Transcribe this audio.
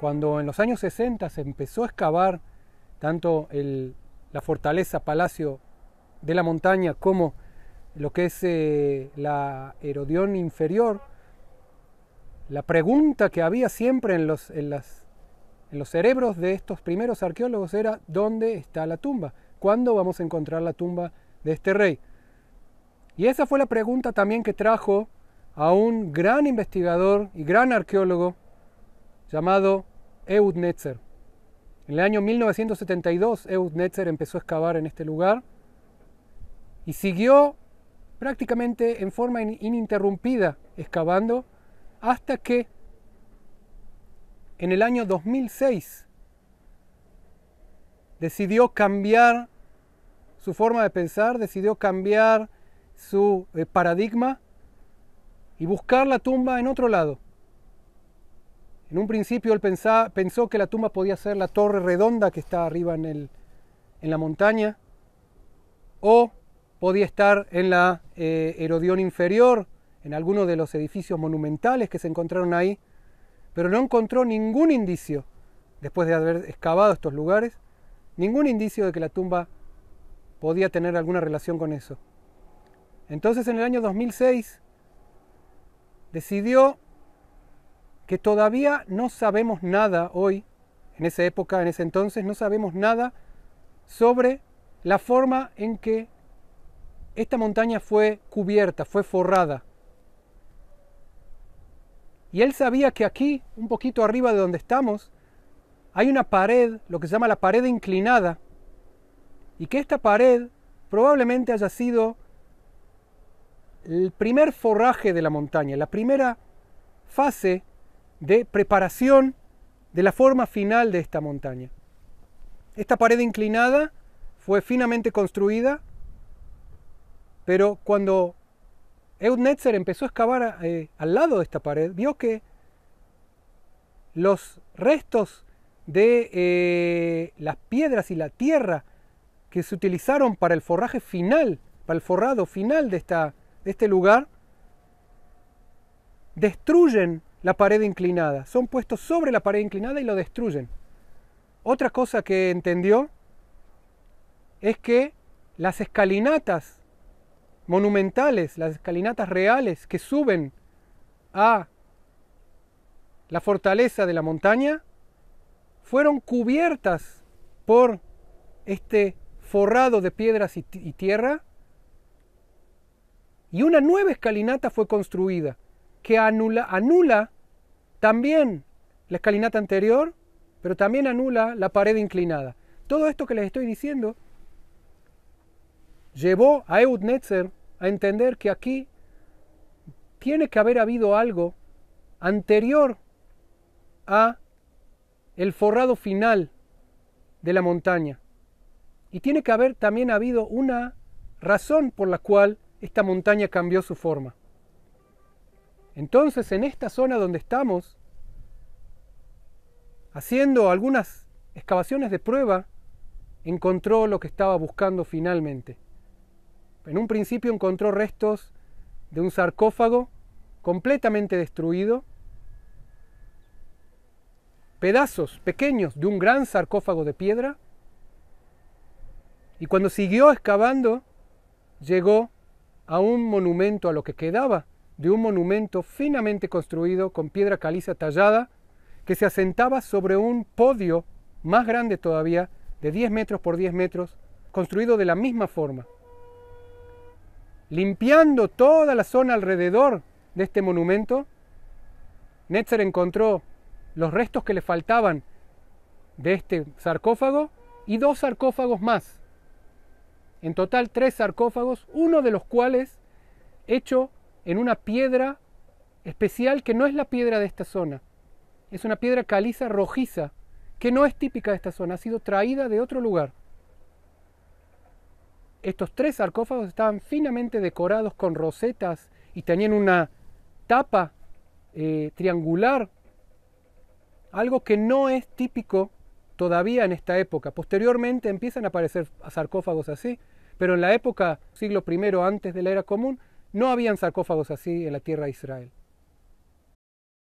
Cuando en los años 60 se empezó a excavar tanto el, la fortaleza Palacio de la Montaña como lo que es eh, la Herodión inferior, la pregunta que había siempre en los, en, en los cerebros de estos primeros arqueólogos era ¿dónde está la tumba? ¿Cuándo vamos a encontrar la tumba de este rey? Y esa fue la pregunta también que trajo a un gran investigador y gran arqueólogo llamado Eudnetzer. En el año 1972 Eudnetzer empezó a excavar en este lugar y siguió prácticamente en forma ininterrumpida excavando hasta que en el año 2006 decidió cambiar su forma de pensar, decidió cambiar su eh, paradigma y buscar la tumba en otro lado. En un principio él pensó que la tumba podía ser la torre redonda que está arriba en, en la montaña, o podía estar en la eh, erodión inferior, en alguno de los edificios monumentales que se encontraron ahí, pero no encontró ningún indicio, después de haber excavado estos lugares, ningún indicio de que la tumba podía tener alguna relación con eso. Entonces en el año 2006 decidió que todavía no sabemos nada hoy, en esa época, en ese entonces, no sabemos nada sobre la forma en que esta montaña fue cubierta, fue forrada. Y él sabía que aquí, un poquito arriba de donde estamos, hay una pared, lo que se llama la pared inclinada, y que esta pared probablemente haya sido el primer forraje de la montaña, la primera fase de preparación de la forma final de esta montaña. Esta pared inclinada fue finamente construida, pero cuando Eudnetzer empezó a excavar eh, al lado de esta pared, vio que los restos de eh, las piedras y la tierra que se utilizaron para el forraje final, para el forrado final de, esta, de este lugar, destruyen la pared inclinada. Son puestos sobre la pared inclinada y lo destruyen. Otra cosa que entendió es que las escalinatas monumentales, las escalinatas reales que suben a la fortaleza de la montaña, fueron cubiertas por este forrado de piedras y, tierra, y una nueva escalinata fue construida que anula, anula también la escalinata anterior, pero también anula la pared inclinada. Todo esto que les estoy diciendo llevó a Eudnetzer a entender que aquí tiene que haber habido algo anterior a el forrado final de la montaña. Y tiene que haber también habido una razón por la cual esta montaña cambió su forma. Entonces, en esta zona donde estamos, haciendo algunas excavaciones de prueba, encontró lo que estaba buscando finalmente. En un principio encontró restos de un sarcófago completamente destruido, pedazos pequeños de un gran sarcófago de piedra, y cuando siguió excavando, llegó a un monumento a lo que quedaba de un monumento finamente construido con piedra caliza tallada que se asentaba sobre un podio más grande todavía, de 10 metros por 10 metros, construido de la misma forma. Limpiando toda la zona alrededor de este monumento, Netzer encontró los restos que le faltaban de este sarcófago y dos sarcófagos más. En total tres sarcófagos, uno de los cuales hecho en una piedra especial que no es la piedra de esta zona. Es una piedra caliza rojiza que no es típica de esta zona, ha sido traída de otro lugar. Estos tres sarcófagos estaban finamente decorados con rosetas y tenían una tapa eh, triangular, algo que no es típico todavía en esta época. Posteriormente empiezan a aparecer sarcófagos así, pero en la época, siglo I antes de la era común, no habían sarcófagos así en la tierra de Israel.